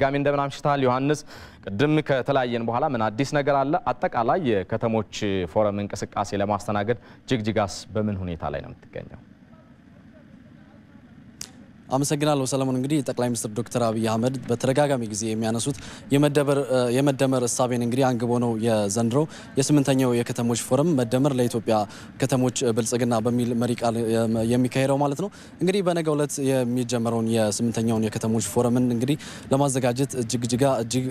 በድጋሚ እንደምን አምሽተሃል ዮሐንስ። ቅድም ከተለያየን በኋላ ምን አዲስ ነገር አለ? አጠቃላይ የከተሞች ፎረም እንቅስቃሴ ለማስተናገድ ጅግጅጋስ በምን ሁኔታ ላይ ነው የምትገኘው? አመሰግናለሁ ሰለሞን። እንግዲህ ጠቅላይ ሚኒስትር ዶክተር አብይ አህመድ በተደጋጋሚ ጊዜ የሚያነሱት የመደመር እሳቤን እንግዲህ አንግቦ ነው የዘንድሮው የስምንተኛው የከተሞች ፎረም መደመር ለኢትዮጵያ ከተሞች ብልጽግና በሚል መሪ ቃል የሚካሄደው ማለት ነው። እንግዲህ በነገው ዕለት የሚጀመረውን የስምንተኛውን የከተሞች ፎረምን እንግዲህ ለማዘጋጀት እጅግ ጅጋ እጅግ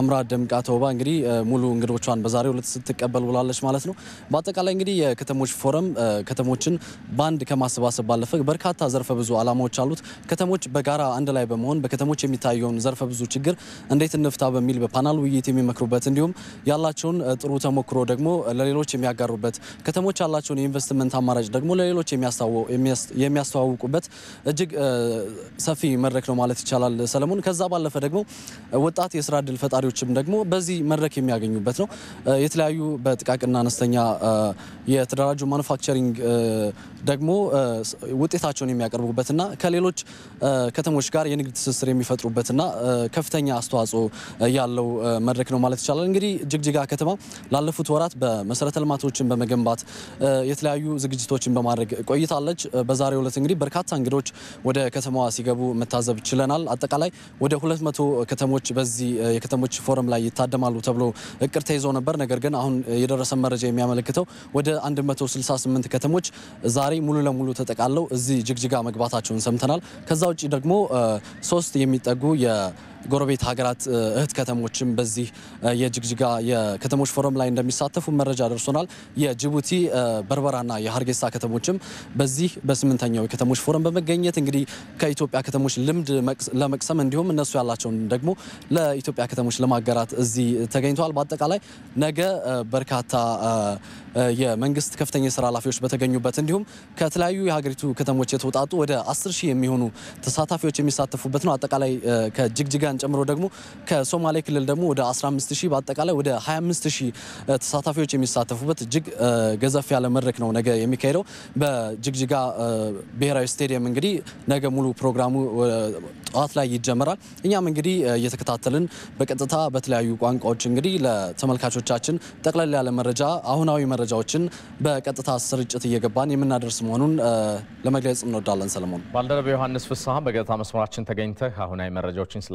አምራ ደምቃ ተውባ እንግዲህ ሙሉ እንግዶቿን በዛሬው ዕለት ስትቀበል ውላለች ማለት ነው። በአጠቃላይ እንግዲህ የከተሞች ፎረም ከተሞችን በአንድ ከማሰባሰብ ባለፈ በርካታ ዘርፈ ብዙ ዓላማዎች ያሉት ከተሞች በጋራ አንድ ላይ በመሆን በከተሞች የሚታየውን ዘርፈ ብዙ ችግር እንዴት እንፍታ በሚል በፓናል ውይይት የሚመክሩበት እንዲሁም ያላቸውን ጥሩ ተሞክሮ ደግሞ ለሌሎች የሚያጋሩበት ከተሞች ያላቸውን የኢንቨስትመንት አማራጭ ደግሞ ለሌሎች የሚያስተዋውቁበት እጅግ ሰፊ መድረክ ነው ማለት ይቻላል ሰለሞን። ከዛ ባለፈ ደግሞ ወጣት የስራ እድል ፈጣሪዎችም ደግሞ በዚህ መድረክ የሚያገኙበት ነው። የተለያዩ በጥቃቅና አነስተኛ የተደራጁ ማኑፋክቸሪንግ ደግሞ ውጤታቸውን የሚያቀርቡበትና ከሌሎች ከተሞች ጋር የንግድ ትስስር የሚፈጥሩበትና ከፍተኛ አስተዋጽኦ ያለው መድረክ ነው ማለት ይቻላል። እንግዲህ ጅግጅጋ ከተማ ላለፉት ወራት በመሰረተ ልማቶችን በመገንባት የተለያዩ ዝግጅቶችን በማድረግ ቆይታለች። በዛሬው ዕለት እንግዲህ በርካታ እንግዶች ወደ ከተማዋ ሲገቡ መታዘብ ችለናል። አጠቃላይ ወደ ሁለት መቶ ከተሞች በዚህ የከተሞች ፎረም ላይ ይታደማሉ ተብሎ እቅድ ተይዞ ነበር። ነገር ግን አሁን የደረሰ መረጃ የሚያመለክተው ወደ 168 ከተሞች ዛሬ ሙሉ ለሙሉ ተጠቃለው እዚህ ጅግጅጋ መግባታቸውን ሰምተናል። ተመልክተናል። ከዛ ውጭ ደግሞ ሶስት የሚጠጉ የጎረቤት ሀገራት እህት ከተሞችም በዚህ የጅግጅጋ የከተሞች ፎረም ላይ እንደሚሳተፉ መረጃ ደርሶናል። የጅቡቲ በርበራና የሀርጌሳ ከተሞችም በዚህ በስምንተኛው የከተሞች ፎረም በመገኘት እንግዲህ ከኢትዮጵያ ከተሞች ልምድ ለመቅሰም እንዲሁም እነሱ ያላቸውን ደግሞ ለኢትዮጵያ ከተሞች ለማጋራት እዚህ ተገኝተዋል። በአጠቃላይ ነገ በርካታ የመንግስት ከፍተኛ የስራ ኃላፊዎች በተገኙበት እንዲሁም ከተለያዩ የሀገሪቱ ከተሞች የተውጣጡ ወደ አስር ሺህ የሚሆኑ ተሳታፊዎች የሚሳተፉበት ነው። አጠቃላይ ከጅግጅጋን ጨምሮ ደግሞ ከሶማሌ ክልል ደግሞ ወደ 15 ሺህ በአጠቃላይ ወደ 25 ሺህ ተሳታፊዎች የሚሳተፉበት እጅግ ገዘፍ ያለ መድረክ ነው ነገ የሚካሄደው በጅግጅጋ ብሔራዊ ስቴዲየም። እንግዲህ ነገ ሙሉ ፕሮግራሙ ጠዋት ላይ ይጀመራል። እኛም እንግዲህ እየተከታተልን በቀጥታ በተለያዩ ቋንቋዎች እንግዲህ ለተመልካቾቻችን ጠቅለል ያለ መረጃ አሁናዊ መረጃዎችን በቀጥታ ስርጭት እየገባን የምናደርስ መሆኑን ለመግለጽ እንወዳለን። ሰለሞን ባልደረባ ዮሐንስ ፍስሐ በቀጥታ መስመራችን ተገኝተህ አሁናዊ መረጃዎችን